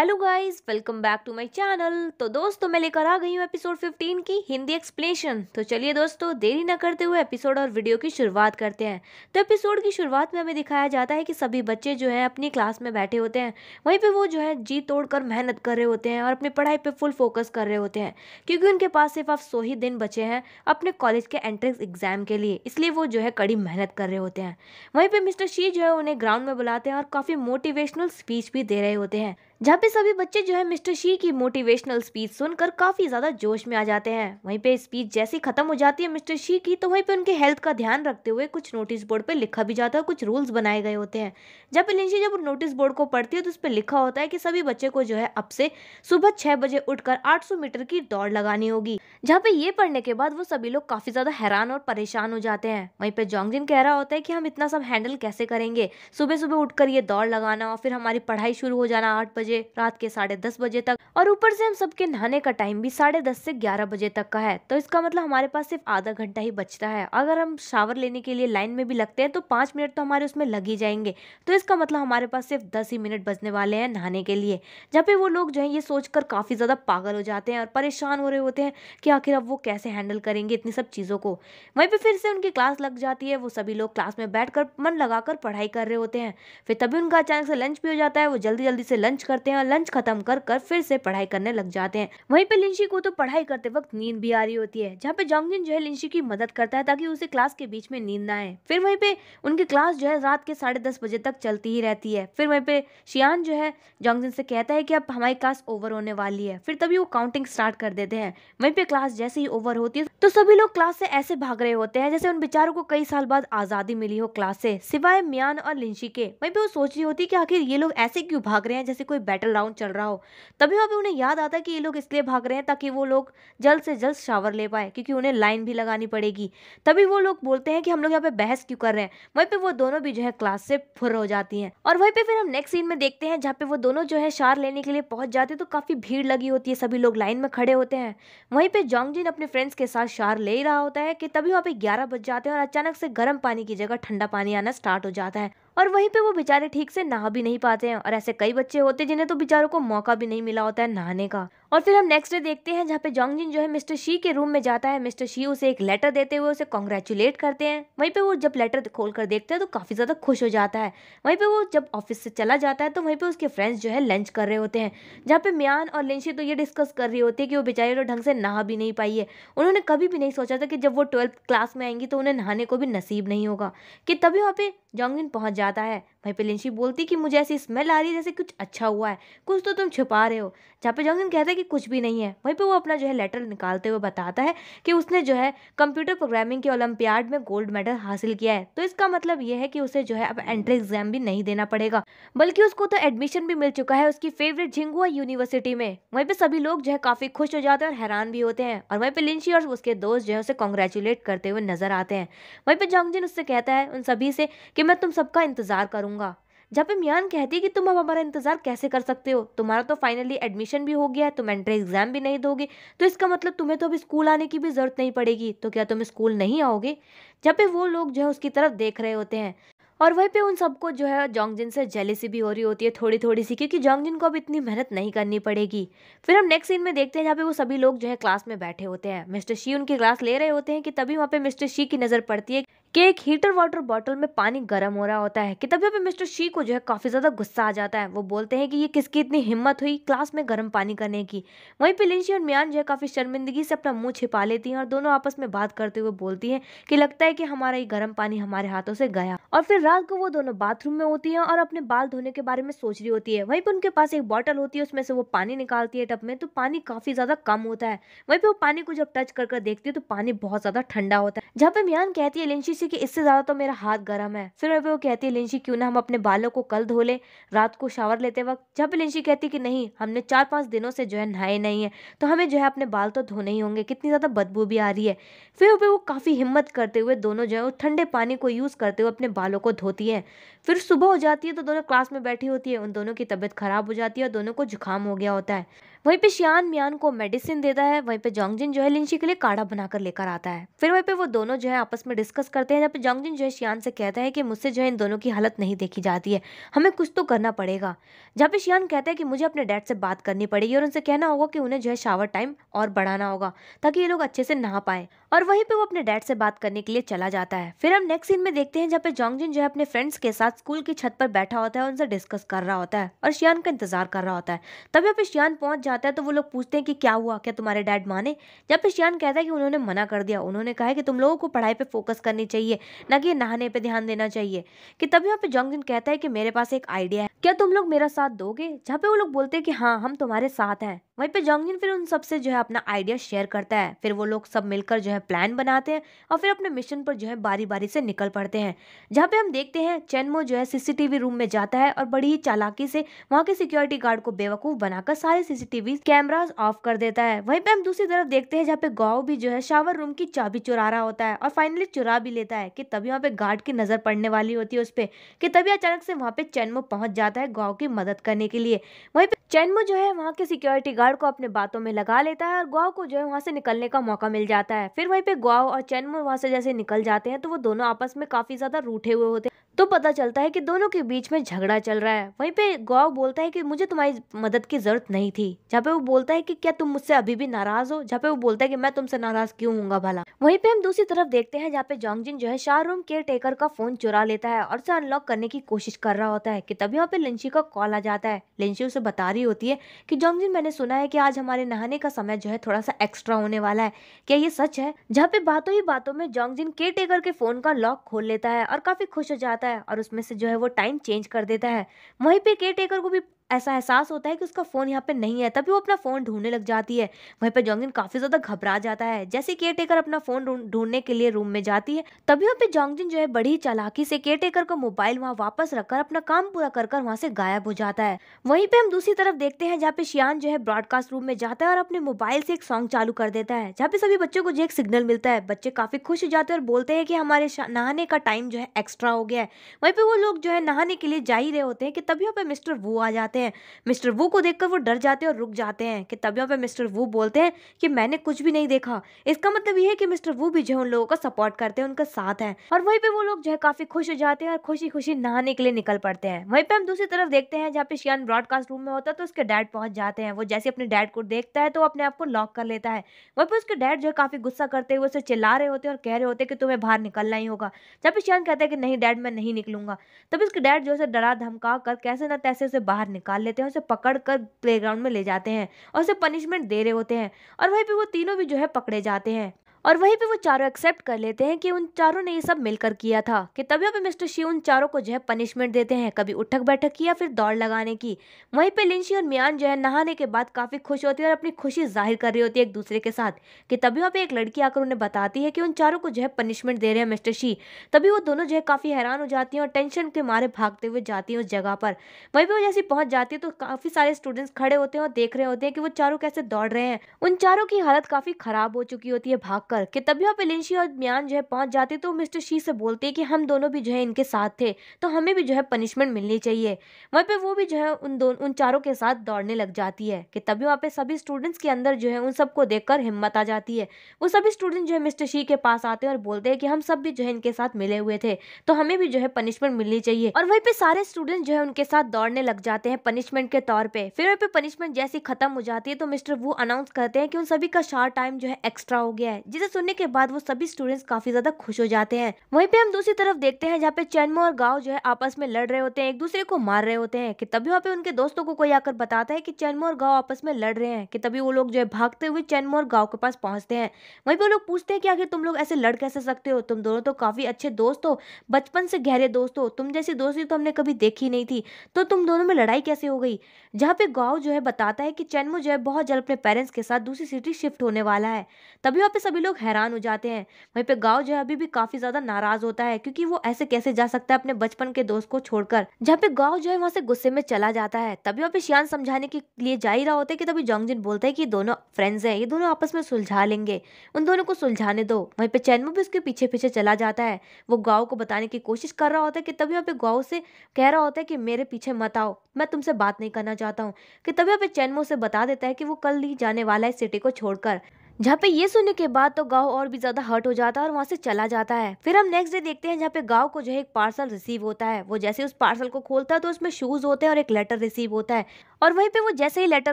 hello guys welcome back to my channel तो दोस्तों मैं लेकर आ गई हूँ एपिसोड 15 की हिंदी एक्सप्लेनेशन तो चलिए दोस्तों देरी न करते हुए एपिसोड और वीडियो की शुरुआत करते हैं तो एपिसोड की शुरुआत में हमें दिखाया जाता है कि सभी बच्चे जो हैं अपनी क्लास में बैठे होते हैं वहीं पर वो जो है जी तोड़ कर मेहनत कर रहे होते हैं और अपनी पढ़ाई पर फुल फोकस कर रहे होते हैं क्योंकि उनके पास सिर्फ अब सौ ही दिन बचे हैं अपने कॉलेज के एंट्रेंस एग्जाम के लिए इसलिए वो जो है कड़ी मेहनत कर रहे होते हैं वहीं पर मिस्टर शी जो है उन्हें ग्राउंड में बुलाते हैं और काफ़ी मोटिवेशनल स्पीच भी दे रहे होते हैं जहाँ पे सभी बच्चे जो है मिस्टर शी की मोटिवेशनल स्पीच सुनकर काफ़ी ज़्यादा जोश में आ जाते हैं वहीं पे स्पीच जैसी ख़त्म हो जाती है मिस्टर शी की तो वहीं पे उनके हेल्थ का ध्यान रखते हुए कुछ नोटिस बोर्ड पे लिखा भी जाता है कुछ रूल्स बनाए गए होते हैं जहाँ पे लिंशी जब नोटिस बोर्ड को पढ़ती है तो उस पर लिखा होता है की सभी बच्चे को जो है अब से सुबह छह बजे उठकर आठ मीटर की दौड़ लगानी होगी जहाँ पे ये पढ़ने के बाद वो सभी लोग काफ़ी ज़्यादा हैरान और परेशान हो जाते हैं वहीं पे जोंगजिन कह रहा होता है की हम इतना सब हैंडल कैसे करेंगे सुबह सुबह उठकर ये दौड़ लगाना और फिर हमारी पढ़ाई शुरू हो जाना आठ बजे बजे रात के साढ़े दस बजे तक और ऊपर से हम सबके नहाने का टाइम भी साढ़े दस से ग्यारह बजे तक का है तो इसका मतलब हमारे पास सिर्फ आधा घंटा ही बचता है अगर हम शावर लेने के लिए लाइन में भी लगते हैं तो पाँच मिनट तो हमारे उसमें लग ही जाएंगे तो इसका मतलब हमारे पास सिर्फ दस ही मिनट बचने वाले हैं नहाने के लिए जहाँ पे वो लोग जो है ये सोचकर काफ़ी ज़्यादा पागल हो जाते हैं और परेशान हो रहे होते हैं कि आखिर अब वो कैसे हैंडल करेंगे इतनी सब चीज़ों को वहीं पर फिर से उनकी क्लास लग जाती है वो सभी लोग क्लास में बैठ मन लगाकर पढ़ाई कर रहे होते हैं फिर तभी उनका अचानक से लंच भी हो जाता है वो जल्दी जल्दी से लंच करते करते हैं और लंच खत्म कर कर फिर से पढ़ाई करने लग जाते हैं वहीं पे लिंशी को तो पढ़ाई करते वक्त नींद भी आ रही होती है जहाँ पे जोंगजिन जो है लिंशी की मदद करता है ताकि उसे क्लास के बीच में नींद ना आए फिर वहीं पे उनकी क्लास जो है रात के साढ़े दस बजे तक चलती ही रहती है फिर वहीं पे शियान जो है जोंगजिन से कहता है कि अब हमारी क्लास ओवर होने वाली है फिर तभी वो काउंटिंग स्टार्ट कर देते हैं वहीं पे क्लास जैसे ही ओवर होती है तो सभी लोग क्लास से ऐसे भाग रहे होते हैं जैसे उन बेचारों को कई साल बाद आजादी मिली हो क्लास से सिवाय मियान और लिंशी के वहीं पे वो सोच रही होती है कि आखिर ये लोग ऐसे क्यों भाग रहे हैं जैसे कोई बैटल राउंड चल रहा हो तभी अभी उन्हें याद आता है कि ये लोग इसलिए भाग रहे हैं ताकि वो लोग जल्द से जल्द शावर ले पाए क्योंकि उन्हें लाइन भी लगानी पड़ेगी तभी वो लोग बोलते हैं कि हम लोग यहाँ पे बहस क्यों कर रहे हैं वहीं पे वो दोनों भी जो है क्लास से फुर हो जाती हैं और वहीं पे फिर हम नेक्स्ट सीन में देखते हैं जहाँ पे वो दोनों जो है शार लेने के लिए पहुंच जाते हैं तो काफ़ी भीड़ लगी होती है सभी लोग लाइन में खड़े होते हैं वहीं पे जोंगजिन अपने फ्रेंड्स के साथ शार ले रहा होता है कि तभी वहाँ पे ग्यारह बज जाते हैं और अचानक से गर्म पानी की जगह ठंडा पानी आना स्टार्ट हो जाता है और वहीं पे वो बेचारे ठीक से नहा भी नहीं पाते हैं और ऐसे कई बच्चे होते हैं जिन्हें तो बेचारों को मौका भी नहीं मिला होता है नहाने का और फिर हम नेक्स्ट डे देखते हैं जहाँ पे जिन जो है मिस्टर शी के रूम में जाता है मिस्टर शी उसे एक लेटर देते हुए उसे कॉन्ग्रेचुलेट करते हैं वहीं पे वो जब लेटर खोल कर देखता है तो काफ़ी ज़्यादा खुश हो जाता है वहीं पे वो जब ऑफिस से चला जाता है तो वहीं पे उसके फ्रेंड्स जो है लंच कर रहे होते हैं जहाँ पे म्यान और लिंशी तो ये डिस्कस कर रही होती है कि वो बेचारी तो ढंग से नहा भी नहीं पाई है उन्होंने कभी भी नहीं सोचा था कि जब वो ट्वेल्थ क्लास में आएंगी तो उन्हें नहाने को भी नसीब नहीं होगा कि तभी वहाँ पर जोंगजिन पहुँच जाता है भाई लिंशी बोलती कि मुझे ऐसी स्मेल आ रही है जैसे कुछ अच्छा हुआ है कुछ तो तुम छुपा रहे हो जहाँ पे जंगन कहता है कि कुछ भी नहीं है वहीं पे वो अपना जो है लेटर निकालते हुए बताता है कि उसने जो है कंप्यूटर प्रोग्रामिंग के ओलंपियाड में गोल्ड मेडल हासिल किया है तो इसका मतलब ये है कि उसे जो है अब एंट्री एग्जाम भी नहीं देना पड़ेगा बल्कि उसको तो एडमिशन भी मिल चुका है उसकी फेवरेट झिंगुआ यूनिवर्सिटी में वहीं पर सभी लोग जो है काफ़ी खुश हो जाते हैं और हैरान भी होते हैं और वहीं पर लिंशी और उसके दोस्त जो है उसे कॉन्ग्रेचुलेट करते हुए नजर आते हैं वहीं पर जंगजिन उससे कहता है उन सभी से कि मैं तुम सबका इंतजार करूँ करूँगा जहाँ पे मियान कहती है कि तुम अब हमारा इंतज़ार कैसे कर सकते हो तुम्हारा तो फाइनली एडमिशन भी हो गया है तुम एंट्रेंस एग्ज़ाम भी नहीं दोगे तो इसका मतलब तुम्हें तो अब स्कूल आने की भी ज़रूरत नहीं पड़ेगी तो क्या तुम स्कूल नहीं आओगे जहाँ पे वो लोग जो है उसकी तरफ देख रहे होते हैं और वहीं पे उन सबको जो है जोंगजिन से जेलेसी भी हो रही होती है थोड़ी थोड़ी सी क्योंकि जोंगजिन को अब इतनी मेहनत नहीं करनी पड़ेगी फिर हम नेक्स्ट सीन में देखते हैं जहाँ पे वो सभी लोग जो है क्लास में बैठे होते हैं मिस्टर शी उनकी क्लास ले रहे होते हैं कि तभी वहाँ पे मिस्टर शी की नज़र पड़ती है कि एक हीटर वाटर बॉटल में पानी गर्म हो रहा होता है कि तभी पे मिस्टर शी को जो है काफ़ी ज़्यादा गुस्सा आ जाता है वो बोलते हैं कि ये किसकी इतनी हिम्मत हुई क्लास में गर्म पानी करने की वहीं पे लिंशी और म्यान जो है काफ़ी शर्मिंदगी से अपना मुंह छिपा लेती हैं और दोनों आपस में बात करते हुए बोलती हैं कि लगता है कि हमारा ये गर्म पानी हमारे हाथों से गया और फिर रात को वो दोनों बाथरूम में होती हैं और अपने बाल धोने के बारे में सोच रही होती है वहीं पर उनके पास एक बॉटल होती है उसमें से वो पानी निकालती है टब में तो पानी काफ़ी ज़्यादा कम होता है वहीं पर वो पानी को जब टच कर देखती है तो पानी बहुत ज़्यादा ठंडा होता है जहाँ पे म्यान कहती है लिंशी लिंसी की इससे ज़्यादा तो मेरा हाथ गर्म है फिर वो कहती है लिंसी क्यों ना हम अपने बालों को कल धो ले रात को शावर लेते वक्त जब लिंसी कहती कि नहीं हमने चार पांच दिनों से जो है नहाए नहीं है तो हमें जो है अपने बाल तो धोने ही होंगे कितनी ज़्यादा बदबू भी आ रही है फिर वो काफ़ी हिम्मत करते हुए दोनों जो है वो ठंडे पानी को यूज़ करते हुए अपने बालों को धोती है फिर सुबह हो जाती है तो दोनों क्लास में बैठी होती है उन दोनों की तबीयत ख़राब हो जाती है और दोनों को जुकाम हो गया होता है वहीं पे शियान मियान को मेडिसिन देता है वहीं पे जोंगजिन जो है लिंशी के लिए काढ़ा बनाकर लेकर आता है फिर वहीं पे वो दोनों जो है आपस में डिस्कस करते हैं जब जोंगजिन जो है शियान से कहता है कि मुझसे जो है इन दोनों की हालत नहीं देखी जाती है हमें कुछ तो करना पड़ेगा जहाँ पे शियान कहता है कि मुझे अपने डैड से बात करनी पड़ेगी और उनसे कहना होगा कि उन्हें जो है शावर टाइम और बढ़ाना होगा ताकि ये लोग अच्छे से नहा पाए और वहीं पे वो अपने डैड से बात करने के लिए चला जाता है फिर हम नेक्स्ट सीन में देखते हैं जहाँ पे जोंगजिन जो है अपने फ्रेंड्स के साथ स्कूल की छत पर बैठा होता है उनसे डिस्कस कर रहा होता है और शियान का इंतजार कर रहा होता है तब पे शियान पहुंच जाता है तो वो लोग पूछते हैं कि क्या हुआ क्या तुम्हारे डैड माने जब पे शियान कहता है कि उन्होंने मना कर दिया उन्होंने कहा कि तुम लोगों को पढ़ाई पर फोकस करनी चाहिए ना कि नहाने पर ध्यान देना चाहिए कि तब यहाँ पे जोंगजिन कहता है कि मेरे पास एक आइडिया है क्या तुम लोग मेरा साथ दोगे जहाँ पे वो लोग बोलते हैं कि हाँ हम तुम्हारे साथ हैं वहीं पे जंगिन फिर उन सबसे जो है अपना आइडिया शेयर करता है फिर वो लोग सब मिलकर जो है प्लान बनाते हैं और फिर अपने मिशन पर जो है बारी बारी से निकल पड़ते हैं जहाँ पे हम देखते हैं चैनमो जो है सीसीटीवी रूम में जाता है और बड़ी ही चालाकी से वहाँ के सिक्योरिटी गार्ड को बेवकूफ़ बनाकर सारे सीसीटीवी कैमराज ऑफ कर देता है वहीं पे हम दूसरी तरफ देखते हैं जहाँ पे गाँव भी जो है शावर रूम की चाबी चुरा रहा होता है और फाइनली चुरा भी लेता है कि तभी वहाँ पे गार्ड की नज़र पड़ने वाली होती है उस पर कि तभी अचानक से वहाँ पे चैनमो पहुँच जाता है गाँव की मदद करने के लिए वहीं पे चैनमो जो है वहाँ के सिक्योरिटी गार्ड पहाड़ को अपने बातों में लगा लेता है और गुआव को जो है वहाँ से निकलने का मौका मिल जाता है फिर वहीं पे गुआव और चैनमोर वहाँ से जैसे निकल जाते हैं तो वो दोनों आपस में काफ़ी ज़्यादा रूठे हुए होते हैं तो पता चलता है कि दोनों के बीच में झगड़ा चल रहा है वहीं पे गौव बोलता है कि मुझे तुम्हारी मदद की ज़रूरत नहीं थी जहाँ पे वो बोलता है कि क्या तुम मुझसे अभी भी नाराज़ हो जहाँ पे वो बोलता है कि मैं तुमसे नाराज़ क्यों हूँ भला वहीं पे हम दूसरी तरफ देखते हैं जहाँ पे जोंगजिन जो है शाहरूम केयर टेकर का फ़ोन चुरा लेता है और उसे अनलॉक करने की कोशिश कर रहा होता है की तभी वहाँ पे लिंशी का कॉल आ जाता है लिंशी उसे बता रही होती है की जोंगजिन मैंने सुना है की आज हमारे नहाने का समय जो है थोड़ा सा एक्स्ट्रा होने वाला है क्या ये सच है जहाँ पे बातों ही बातों में जोंगजिन केयर टेकर के फ़ोन का लॉक खोल लेता है और काफ़ी खुश हो जाता है है और उसमें से जो है वो टाइम चेंज कर देता है वहीं पे केयर टेकर को भी ऐसा एहसास होता है कि उसका फ़ोन यहाँ पे नहीं है तभी वो अपना फ़ोन ढूंढने लग जाती है वहीं पर जोंगजिन काफ़ी ज़्यादा घबरा जाता है जैसे केयर टेकर अपना फ़ोन ढूंढने के लिए रूम में जाती है तभी वहाँ पे जोंगजिन जो है बड़ी चालाकी से केयर टेकर का मोबाइल वहाँ वापस रखकर अपना काम पूरा कर कर वहाँ से गायब हो जाता है वहीं पर हम दूसरी तरफ देखते हैं जहाँ पे शियान जो है ब्रॉडकास्ट रूम में जाता है और अपने मोबाइल से एक सॉन्ग चालू कर देता है जहाँ पे सभी बच्चों को जो एक सिग्नल मिलता है बच्चे काफ़ी खुश हो जाते हैं और बोलते हैं कि हमारे नहाने का टाइम जो है एक्स्ट्रा हो गया है वहीं पर वो लोग जो है नहाने के लिए जा ही रहे होते हैं कि तभी वहाँ पर मिस्टर वो आ जाते हैं जाते हैं मिस्टर वू को देखकर वो डर जाते हैं और रुक जाते हैं कि तबियों पर मिस्टर वू बोलते हैं कि मैंने कुछ भी नहीं देखा इसका मतलब ये है कि मिस्टर वू भी जो उन लोगों का सपोर्ट करते हैं उनका साथ है और वहीं पे वो लोग जो है काफी खुश हो जाते हैं और खुशी खुशी नहाने के लिए निकल पड़ते हैं वहीं पे हम दूसरी तरफ देखते हैं जहाँ पे शियान ब्रॉडकास्ट रूम में होता है तो उसके डैड पहुंच जाते हैं वो जैसे अपने डैड को देखता है तो अपने आप को लॉक कर लेता है वहीं पर उसके डैड जो है काफी गुस्सा करते हुए उसे चिल्ला रहे होते हैं और कह रहे होते हैं कि तुम्हें बाहर निकलना ही होगा जब शियान कहता है कि नहीं डैड मैं नहीं निकलूंगा तब इसके डैड जो है डरा धमका कर कैसे ना तैसे उसे बाहर निकल निकाल लेते हैं उसे पकड़ कर ग्राउंड में ले जाते हैं और उसे पनिशमेंट दे रहे होते हैं और वहीं पर वो तीनों भी जो है पकड़े जाते हैं और वहीं पे वो चारों एक्सेप्ट कर लेते हैं कि उन चारों ने ये सब मिलकर किया था कि तभी पे मिस्टर शी उन चारों को जो है पनिशमेंट देते हैं कभी उठक बैठक की या फिर दौड़ लगाने की वहीं पे लिंशी और मियान जो है नहाने के बाद काफ़ी खुश होती है और अपनी खुशी जाहिर कर रही होती है एक दूसरे के साथ कि तभी पे एक लड़की आकर उन्हें बताती है कि उन चारों को जो है पनिशमेंट दे रहे हैं मिस्टर शी तभी वो दोनों जो है काफ़ी हैरान हो जाती हैं और टेंशन के मारे भागते हुए जाती हैं उस जगह पर वहीं पर वो जैसे पहुँच जाती है तो काफ़ी सारे स्टूडेंट्स खड़े होते हैं और देख रहे होते हैं कि वो चारों कैसे दौड़ रहे हैं उन चारों की हालत काफ़ी ख़राब हो चुकी होती है भाग कि भागकर कितबिया पेलेंशी और म्यान जो है पहुंच जाते तो मिस्टर शी से बोलते हैं कि हम दोनों भी जो है इनके साथ थे तो हमें भी जो है पनिशमेंट मिलनी चाहिए वहाँ पे वो भी जो है उन दोनों उन चारों के साथ दौड़ने लग जाती है कि तभी वहाँ पे सभी स्टूडेंट्स के अंदर जो है उन सबको देखकर हिम्मत आ जाती है वो सभी स्टूडेंट जो है मिस्टर शी के पास आते हैं और बोलते हैं कि हम सब भी जो है इनके साथ मिले हुए थे तो हमें भी जो है पनिशमेंट मिलनी चाहिए और वहीं पर सारे स्टूडेंट जो है उनके साथ दौड़ने लग जाते हैं पनिशमेंट के तौर पर फिर वहीं पर पनिशमेंट जैसी खत्म हो जाती है तो मिस्टर वो अनाउंस करते हैं कि उन सभी का शार्ट टाइम जो है एक्स्ट्रा हो गया है जिसे सुनने के बाद वो सभी स्टूडेंट्स काफी ज्यादा खुश हो जाते हैं वहीं पे हम दूसरी तरफ देखते हैं जहाँ पे चैनमो और गाँव जो है आपस में लड़ रहे होते हैं एक दूसरे को मार रहे होते हैं कि तभी वहाँ पे उनके दोस्तों को कोई आकर बताता है कि चैनमो और गाँव आपस में लड़ रहे हैं कि तभी वो लोग जो है भागते हुए चैनमो और गाँव के पास पहुंचते हैं वहीं पे लोग पूछते हैं कि आखिर तुम लोग ऐसे लड़ कैसे सकते हो तुम दोनों तो काफी अच्छे दोस्त हो बचपन से गहरे दोस्त हो तुम जैसी दोस्ती तो हमने कभी देखी नहीं थी तो तुम दोनों में लड़ाई कैसे हो गई जहाँ पे गाँव जो है बताता है कि चैनमो जो है बहुत जल्द अपने पेरेंट्स के साथ दूसरी सिटी शिफ्ट होने वाला है तभी वहाँ पे सभी लोग लोग हैरान हो जाते हैं वहीं पे गाँव जो है अभी भी काफी ज्यादा नाराज होता है क्योंकि वो ऐसे कैसे जा सकता है अपने बचपन के दोस्त को छोड़कर जहाँ पे गाँव जो है वहाँ से गुस्से में चला जाता है तभी वहाँ पे शियान समझाने के लिए जा ही रहा होता है कि तभी जोंगजिन बोलता है कि दोनों फ्रेंड्स हैं ये दोनों आपस में सुलझा लेंगे उन दोनों को सुलझाने दो वहीं पे चैनमो भी उसके पीछे पीछे चला जाता है वो गाँव को बताने की कोशिश कर रहा होता है कि तभी वहाँ पे गाँव से कह रहा होता है कि मेरे पीछे मत आओ मैं तुमसे बात नहीं करना चाहता हूँ कि तभी वहाँ पे चैनमो से बता देता है कि वो कल ही जाने वाला है सिटी को छोड़कर जहाँ पे ये सुनने के बाद तो गाँव और भी ज्यादा हर्ट हो जाता है और वहाँ से चला जाता है फिर हम नेक्स्ट डे देखते हैं जहाँ पे गाँव को जो है एक पार्सल रिसीव होता है वो जैसे उस पार्सल को खोलता है तो उसमें शूज होते हैं और एक लेटर रिसीव होता है और वहीं पे वो जैसे ही लेटर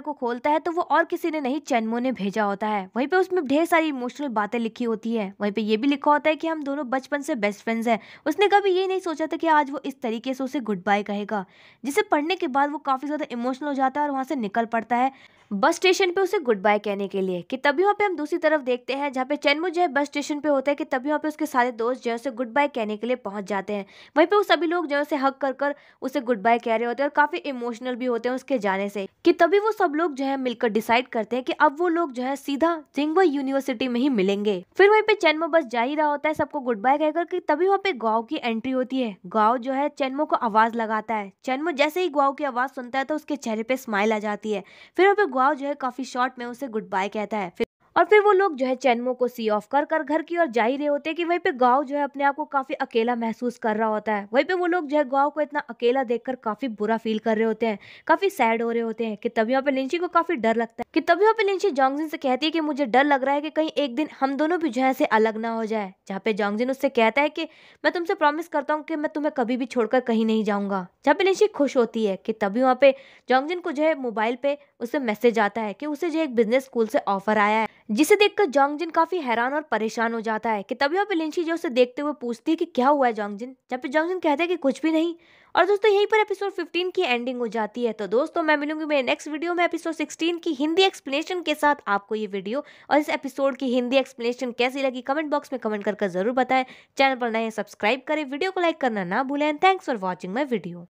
को खोलता है तो वो और किसी ने नहीं चैनमो ने भेजा होता है वहीं पे उसमें ढेर सारी इमोशनल बातें लिखी होती है वहीं पे ये भी लिखा होता है कि हम दोनों बचपन से बेस्ट फ्रेंड्स हैं उसने कभी ये नहीं सोचा था कि आज वो इस तरीके से उसे गुड बाय कहेगा जिसे पढ़ने के बाद वो काफ़ी ज़्यादा इमोशनल हो जाता है और वहाँ से निकल पड़ता है बस स्टेशन पे उसे गुड बाय कहने के लिए कि तभी वहाँ पे हम दूसरी तरफ देखते हैं जहाँ पे चैनमू जो है बस स्टेशन पे होता है कि तभी वहाँ पे उसके सारे दोस्त जो है उसे गुड बाय कहने के लिए पहुँच जाते हैं वहीं पे वो सभी लोग जो है उसे हक कर कर उसे गुड बाय कह रहे होते हैं और काफ़ी इमोशनल भी होते हैं उसके जाने से कि तभी वो सब लोग जो है मिलकर डिसाइड करते हैं कि अब वो लोग जो है सीधा जिंगवा यूनिवर्सिटी में ही मिलेंगे फिर वहीं पे चैनमो बस जा ही रहा होता है सबको गुड बाय कहकर कि तभी वहाँ पे गाँव की एंट्री होती है गाँव जो है चैनमो को आवाज़ लगाता है चैनमो जैसे ही गाँव की आवाज़ सुनता है तो उसके चेहरे पर स्माइल आ जाती है फिर वहाँ पे गुआव जो है काफी शॉर्ट में उसे गुड बाय कहता है और फिर वो लोग जो है चैनमो को सी ऑफ कर कर घर की ओर जा ही रहे होते हैं कि वहीं पे गाँव जो है अपने आप को काफी अकेला महसूस कर रहा होता है वहीं पे वो लोग जो है गाँव को इतना अकेला देखकर काफी बुरा फील कर रहे होते हैं काफी सैड हो रहे होते हैं कि तभी पे लिंची को काफी डर लगता है कि तभी पे लिंची जोंगजिन से कहती है कि मुझे डर लग रहा है कि कहीं एक दिन हम दोनों भी जो है अलग ना हो जाए जहाँ पे जोंगजिन उससे कहता है कि मैं तुमसे प्रॉमिस करता हूँ कि मैं तुम्हें कभी भी छोड़कर कहीं नहीं जाऊंगा जहाँ पे लिंची खुश होती है कि तभी वहाँ पे जोंगजिन को जो है मोबाइल पे उसे मैसेज आता है कि उसे जो एक बिजनेस स्कूल से ऑफर आया है जिसे देखकर जोंगजिन काफी हैरान और परेशान हो जाता है कि तभी वहाँ पे लिंची जो उसे देखते हुए पूछती है कि क्या हुआ है जोंगजिन जहाँ पे जोंगजिन कहते हैं कि कुछ भी नहीं और दोस्तों यहीं पर एपिसोड 15 की एंडिंग हो जाती है तो दोस्तों मैं मिलूंगी मेरे नेक्स्ट वीडियो में एपिसोड 16 की हिंदी एक्सप्लेनेशन के साथ आपको ये वीडियो और इस एपिसोड की हिंदी एक्सप्लेनेशन कैसी लगी कमेंट बॉक्स में कमेंट करके जरूर बताएं चैनल पर नए सब्सक्राइब करें वीडियो को लाइक करना ना भूलें thanks for watching my video